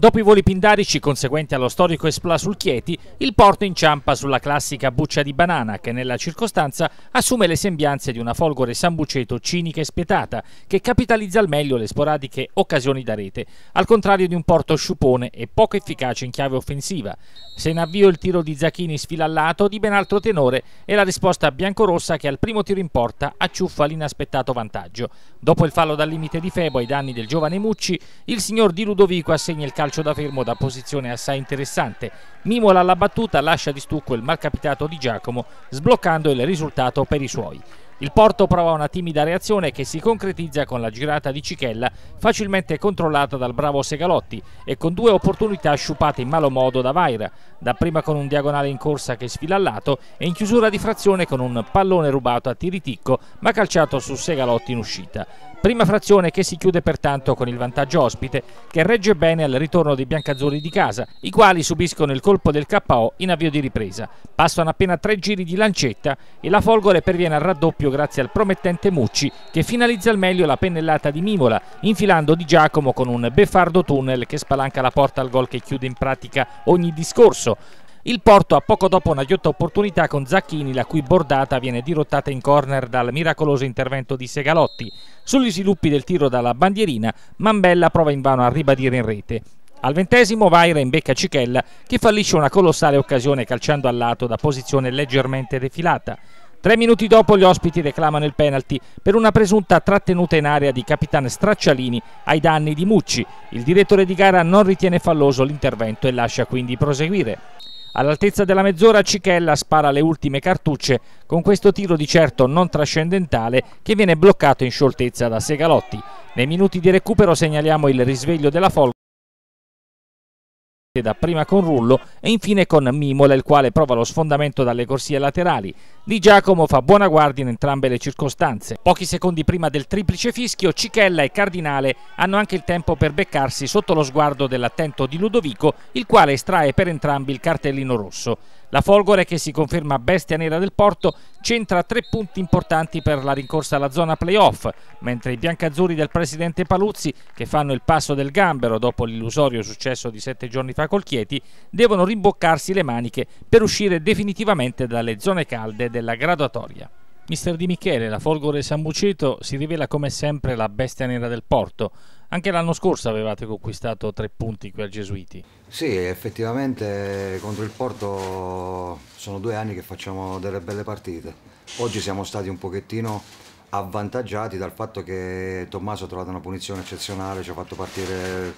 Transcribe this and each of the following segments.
Dopo i voli pindarici conseguenti allo storico espla sul Chieti, il porto inciampa sulla classica buccia di banana che nella circostanza assume le sembianze di una folgore sambuceto cinica e spietata che capitalizza al meglio le sporadiche occasioni da rete, al contrario di un porto sciupone e poco efficace in chiave offensiva. Se in avvio il tiro di Zacchini sfila sfilallato di ben altro tenore è la risposta biancorossa che al primo tiro in porta acciuffa l'inaspettato vantaggio. Dopo il fallo dal limite di Febo ai danni del giovane Mucci, il signor Di Ludovico assegna il calcio calcio da fermo da posizione assai interessante. Mimola alla battuta lascia di stucco il malcapitato di Giacomo, sbloccando il risultato per i suoi. Il Porto prova una timida reazione che si concretizza con la girata di Cichella, facilmente controllata dal bravo Segalotti e con due opportunità sciupate in malo modo da Vaira, dapprima con un diagonale in corsa che sfila al lato e in chiusura di frazione con un pallone rubato a Tiriticco ma calciato su Segalotti in uscita. Prima frazione che si chiude pertanto con il vantaggio ospite che regge bene al ritorno dei biancazzurri di casa, i quali subiscono il colpo del KO in avvio di ripresa. Passano appena tre giri di lancetta e la Folgore perviene al raddoppio meglio grazie al promettente Mucci che finalizza al meglio la pennellata di Mimola, infilando Di Giacomo con un beffardo tunnel che spalanca la porta al gol che chiude in pratica ogni discorso. Il Porto ha poco dopo una ghiotta opportunità con Zacchini, la cui bordata viene dirottata in corner dal miracoloso intervento di Segalotti. Sugli sviluppi del tiro dalla bandierina, Mambella prova invano a ribadire in rete. Al ventesimo Vaira imbecca Cichella che fallisce una colossale occasione calciando al lato da posizione leggermente defilata. Tre minuti dopo gli ospiti reclamano il penalty per una presunta trattenuta in area di capitano Straccialini ai danni di Mucci. Il direttore di gara non ritiene falloso l'intervento e lascia quindi proseguire. All'altezza della mezz'ora Cichella spara le ultime cartucce con questo tiro di certo non trascendentale che viene bloccato in scioltezza da Segalotti. Nei minuti di recupero segnaliamo il risveglio della folla dapprima con Rullo e infine con Mimola il quale prova lo sfondamento dalle corsie laterali. Di Giacomo fa buona guardia in entrambe le circostanze. Pochi secondi prima del triplice fischio Cichella e Cardinale hanno anche il tempo per beccarsi sotto lo sguardo dell'attento di Ludovico il quale estrae per entrambi il cartellino rosso. La Folgore che si conferma bestia nera del Porto centra tre punti importanti per la rincorsa alla zona playoff mentre i biancazzurri del presidente Paluzzi che fanno il passo del gambero dopo l'illusorio successo di sette giorni fa partecipa col devono rimboccarsi le maniche per uscire definitivamente dalle zone calde della graduatoria. Mister Di Michele, la Folgore San Buceto, si rivela come sempre la bestia nera del porto. Anche l'anno scorso avevate conquistato tre punti qui al Gesuiti. Sì, effettivamente contro il Porto sono due anni che facciamo delle belle partite. Oggi siamo stati un pochettino avvantaggiati dal fatto che Tommaso ha trovato una punizione eccezionale, ci ha fatto partire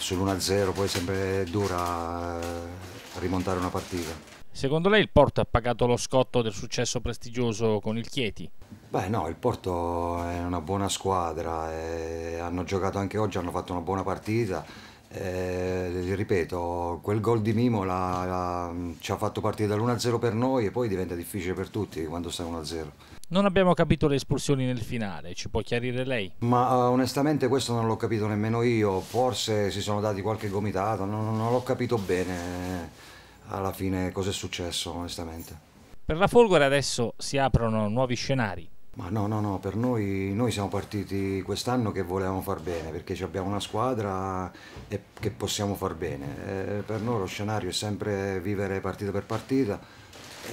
sull'1-0 poi è sempre dura eh, rimontare una partita. Secondo lei il Porto ha pagato lo scotto del successo prestigioso con il Chieti? Beh no, il Porto è una buona squadra, eh, hanno giocato anche oggi, hanno fatto una buona partita. Eh, ripeto, quel gol di Mimo la, la, ci ha fatto partire dall'1-0 per noi e poi diventa difficile per tutti quando sta 1-0. Non abbiamo capito le espulsioni nel finale, ci può chiarire lei? Ma uh, onestamente questo non l'ho capito nemmeno io, forse si sono dati qualche gomitata, non, non l'ho capito bene eh, alla fine cosa è successo onestamente. Per la Folgore adesso si aprono nuovi scenari. Ma no, no, no, per noi, noi siamo partiti quest'anno che volevamo far bene, perché abbiamo una squadra e, che possiamo far bene. E eh, per noi lo scenario è sempre vivere partita per partita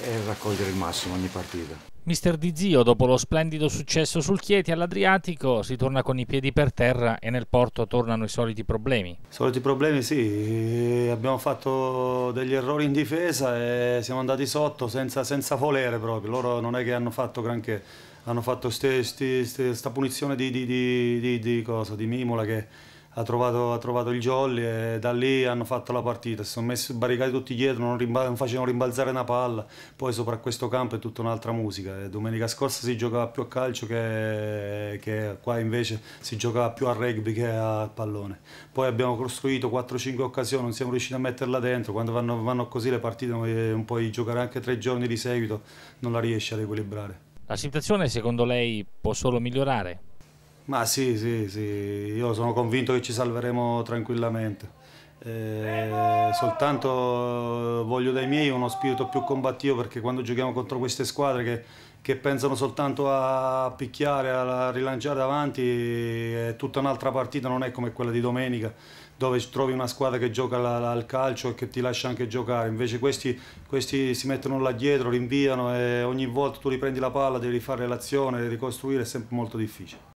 e raccogliere il massimo ogni partita. Mister Di Zio, dopo lo splendido successo sul Chieti all'Adriatico, si torna con i piedi per terra e nel porto tornano i soliti problemi. I Soliti problemi sì, abbiamo fatto degli errori in difesa e siamo andati sotto senza, senza volere proprio, loro non è che hanno fatto granché, hanno fatto questa punizione di, di, di, di, cosa, di Mimola che ha trovato, ha trovato il jolly e da lì hanno fatto la partita, si sono messi barricati tutti dietro, non, rimba non facevano rimbalzare una palla, poi sopra questo campo è tutta un'altra musica, e eh, domenica scorsa si giocava più a calcio che, che qua invece si giocava più a rugby che a pallone, poi abbiamo costruito 4-5 occasioni, non siamo riusciti a metterla dentro, quando vanno, vanno così le partite non puoi giocare anche tre giorni di seguito, non la riesci ad equilibrare. La situazione secondo lei può solo migliorare? Ma sì, sì, sì, io sono convinto che ci salveremo tranquillamente. Eh, soltanto eh, voglio dai miei uno spirito più combattivo perché quando giochiamo contro queste squadre che, che pensano soltanto a picchiare, a rilanciare davanti, è tutta un'altra partita, non è come quella di domenica dove trovi una squadra che gioca al calcio e che ti lascia anche giocare, invece questi, questi, si mettono là dietro, rinviano e ogni volta tu riprendi la palla, devi fare l'azione, ricostruire è sempre molto difficile.